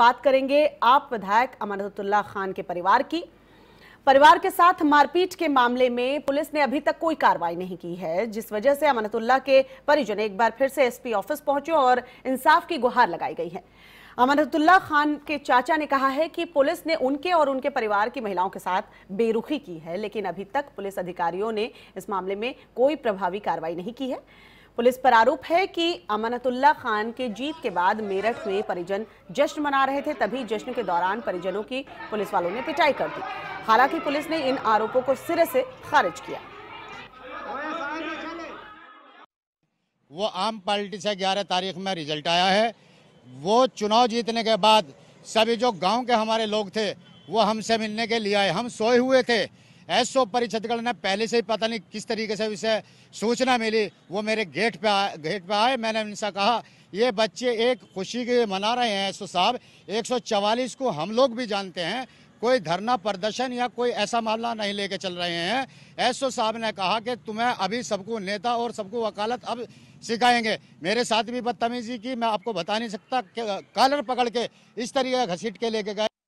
बात करेंगे आप विधायक अमरतुल्ला खान के परिवार की परिवार के साथ मारपीट के मामले में पुलिस ने अभी तक कोई कार्रवाई नहीं की है जिस वजह से अमरतुल्ला के परिजन एक बार फिर से एसपी ऑफिस पहुंचे और इंसाफ की गुहार लगाई गई है अमानतुल्ला खान के चाचा ने कहा है कि पुलिस ने उनके और उनके परिवार की महिलाओं के साथ बेरुखी की है लेकिन अभी तक पुलिस अधिकारियों ने इस मामले में कोई प्रभावी कार्रवाई नहीं की है पुलिस पर आरोप है कि अमानतुल्ला खान के जीत के बाद मेरठ में परिजन जश्न मना रहे थे तभी जश्न के दौरान परिजनों की पुलिस वालों ने पिटाई कर दी हालांकि पुलिस ने इन आरोपों को सिरे से खारिज किया वो आम पार्टी से 11 तारीख में रिजल्ट आया है वो चुनाव जीतने के बाद सभी जो गांव के हमारे लोग थे वो हमसे मिलने के लिए आए हम सोए हुए थे ऐसो परिषदगण ने पहले से ही पता नहीं किस तरीके से उसे सूचना मिली वो मेरे गेट पे आ, गेट पे आए मैंने उनसे कहा ये बच्चे एक खुशी के मना रहे हैं ऐसो साहब 144 को हम लोग भी जानते हैं कोई धरना प्रदर्शन या कोई ऐसा मामला नहीं लेके चल रहे हैं एसओ साहब ने कहा कि तुम्हें अभी सबको नेता और सबको वकालत अब सिखाएंगे मेरे साथ भी बदतमीजी की मैं आपको बता नहीं सकता कालर पकड़ के इस तरीके घसीट के लेके गए